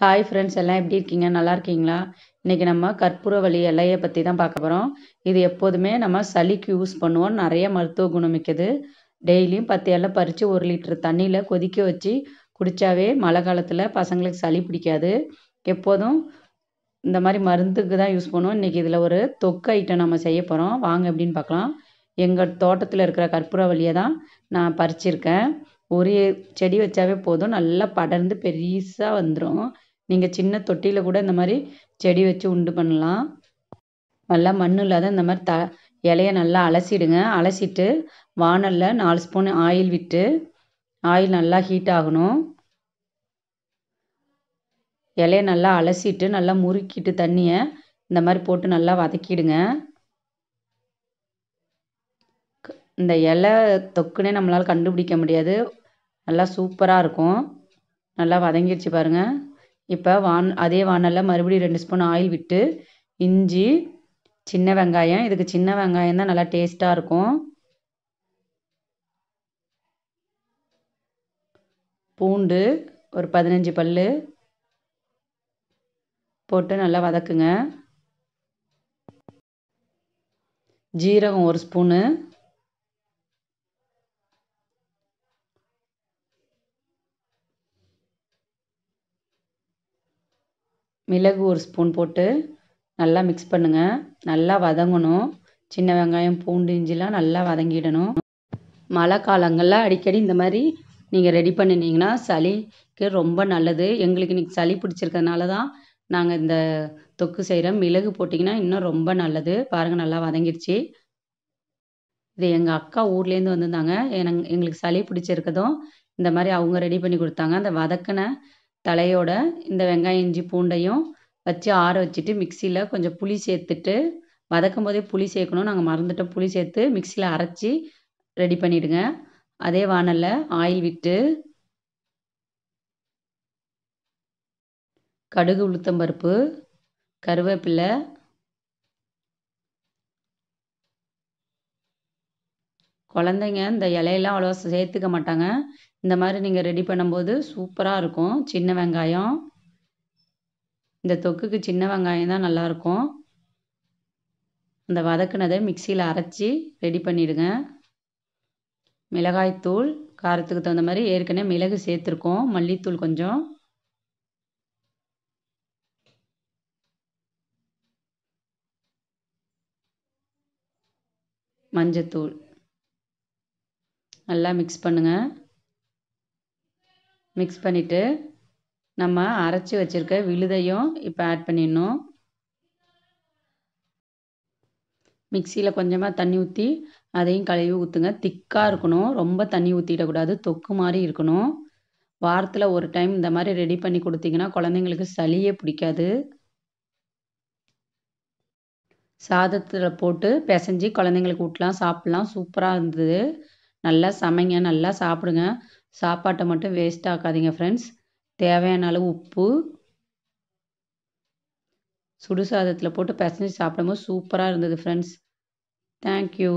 hi friends எல்லாம் எப்படி இருக்கீங்க நல்லா இருக்கீங்களா இன்றைக்கி நம்ம கற்பூரவள்ளி இலையை பற்றி தான் பார்க்க போகிறோம் இது எப்போதுமே நம்ம சளிக்கு யூஸ் பண்ணுவோம் நிறைய மருத்துவ குணம் மிக்கது டெய்லியும் பத்து இலை பறித்து ஒரு லிட்டர் தண்ணியில் கொதிக்க வச்சு குடித்தாவே மழை காலத்தில் பசங்களுக்கு சளி பிடிக்காது எப்போதும் இந்த மாதிரி மருந்துக்கு தான் யூஸ் பண்ணுவோம் இன்றைக்கி இதில் ஒரு தொக்கு ஐட்டம் நம்ம செய்ய போகிறோம் வாங்க அப்படின்னு பார்க்கலாம் எங்கள் தோட்டத்தில் இருக்கிற கற்பூரவள்ளியை தான் நான் பறிச்சிருக்கேன் ஒரு செடி வச்சாவே போதும் நல்லா படர்ந்து பெருசாக வந்துடும் நீங்கள் சின்ன தொட்டியில் கூட இந்த மாதிரி செடி வச்சு உண்டு பண்ணலாம் நல்லா மண் இல்லாத இந்த மாதிரி த இலைய நல்லா அலசிடுங்க அலசிட்டு வானலில் நாலு ஸ்பூன் ஆயில் விட்டு ஆயில் நல்லா ஹீட் ஆகணும் இலைய நல்லா அலசிட்டு நல்லா முறுக்கிட்டு தண்ணியை இந்த மாதிரி போட்டு நல்லா வதக்கிடுங்க இந்த இலை தொக்குன்னே நம்மளால் கண்டுபிடிக்க முடியாது நல்லா சூப்பராக இருக்கும் நல்லா வதங்கிடுச்சு பாருங்கள் இப்போ வான் அதே வானலில் மறுபடியும் ரெண்டு ஸ்பூன் ஆயில் விட்டு இஞ்சி சின்ன வெங்காயம் இதுக்கு சின்ன வெங்காயம் தான் நல்லா டேஸ்ட்டாக இருக்கும் பூண்டு ஒரு பதினஞ்சு பல் போட்டு நல்லா வதக்குங்க ஜீரகம் ஒரு ஸ்பூனு மிளகு ஒரு ஸ்பூன் போட்டு நல்லா மிக்ஸ் பண்ணுங்கள் நல்லா வதங்கணும் சின்ன வெங்காயம் பூண்டு இஞ்சிலாம் நல்லா வதங்கிடணும் மழை காலங்களில் அடிக்கடி இந்த மாதிரி நீங்கள் ரெடி பண்ணினீங்கன்னா சளிக்கு ரொம்ப நல்லது எங்களுக்கு இன்றைக்கி சளி பிடிச்சிருக்கிறதுனால தான் நாங்கள் இந்த தொக்கு செய்கிறோம் மிளகு போட்டிங்கன்னா இன்னும் ரொம்ப நல்லது பாருங்கள் நல்லா வதங்கிடுச்சு இது எங்கள் அக்கா ஊர்லேருந்து வந்திருந்தாங்க எனக்கு எங்களுக்கு சளி பிடிச்சிருக்கதும் இந்த மாதிரி அவங்க ரெடி பண்ணி கொடுத்தாங்க அந்த வதக்கின தலையோட இந்த வெங்காயம் இஞ்சி பூண்டையும் வச்சு ஆற வச்சுட்டு மிக்சியில் கொஞ்சம் புளி சேர்த்துட்டு வதக்கும் போதே புளி சேர்க்கணும் நாங்கள் மறந்துட்டோம் புளி சேர்த்து மிக்சியில் அரைச்சி ரெடி பண்ணிவிடுங்க அதே வானலில் ஆயில் விட்டு கடுகு உளுத்தம்பருப்பு கருவேப்பிலை குழந்தைங்க இந்த இலையெல்லாம் அவ்வளோவா சேர்த்துக்க மாட்டாங்க இந்த மாதிரி நீங்கள் ரெடி பண்ணும்போது சூப்பராக இருக்கும் சின்ன வெங்காயம் இந்த தொக்குக்கு சின்ன வெங்காயம் தான் நல்லாயிருக்கும் அந்த வதக்குனதை மிக்சியில் அரைச்சி ரெடி பண்ணிவிடுங்க மிளகாய்த்தூள் காரத்துக்கு தகுந்த மாதிரி ஏற்கனவே மிளகு சேர்த்துருக்கோம் மல்லித்தூள் கொஞ்சம் மஞ்சத்தூள் நல்லா மிக்ஸ் பண்ணுங்கள் மிக்ஸ் பண்ணிவிட்டு நம்ம அரைச்சி வச்சுருக்க விழுதையும் இப்போ ஆட் பண்ணிடணும் மிக்சியில் கொஞ்சமாக தண்ணி ஊற்றி அதையும் கழுவி ஊற்றுங்க திக்காக இருக்கணும் ரொம்ப தண்ணி ஊற்றிடக்கூடாது தொக்கு மாதிரி இருக்கணும் வாரத்தில் ஒரு டைம் இந்த மாதிரி ரெடி பண்ணி கொடுத்தீங்கன்னா குழந்தைங்களுக்கு சளியே பிடிக்காது சாதத்தில் போட்டு பிசைஞ்சு குழந்தைங்களுக்கு ஊட்டலாம் சாப்பிட்லாம் சூப்பராக இருந்தது நல்லா சமைங்க நல்லா சாப்பிடுங்க சாப்பாட்டை மட்டும் வேஸ்ட் ஆக்காதீங்க ஃப்ரெண்ட்ஸ் தேவையான அளவு உப்பு சுடு சாதத்தில் போட்டு பிசைஞ்சு சாப்பிடும்போது சூப்பராக இருந்தது ஃப்ரெண்ட்ஸ் தேங்க்யூ